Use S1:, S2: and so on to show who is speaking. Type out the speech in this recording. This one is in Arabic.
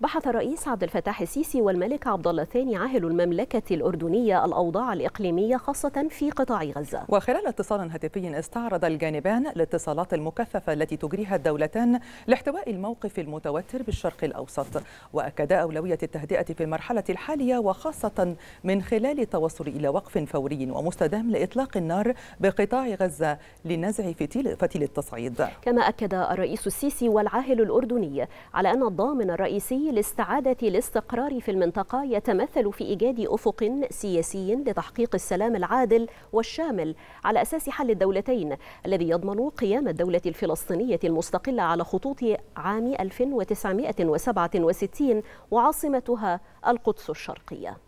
S1: بحث الرئيس عبد الفتاح السيسي والملك عبد الله الثاني عاهل المملكة الأردنية الأوضاع الإقليمية خاصة في قطاع غزة وخلال اتصال هاتفي استعرض الجانبان
S2: الاتصالات المكثفة التي تجريها الدولتان لاحتواء الموقف المتوتر بالشرق الأوسط وأكدا أولوية التهدئة في المرحلة الحالية وخاصة من خلال التوصل إلى وقف فوري ومستدام لإطلاق النار بقطاع غزة لنزع فتيل, فتيل التصعيد
S1: كما أكد الرئيس السيسي والعاهل الأردني على أن الضامن الرئيسي لاستعادة الاستقرار في المنطقة يتمثل في إيجاد أفق سياسي لتحقيق السلام العادل والشامل على أساس حل الدولتين الذي يضمن قيام الدولة الفلسطينية المستقلة على خطوط عام 1967 وعاصمتها القدس الشرقية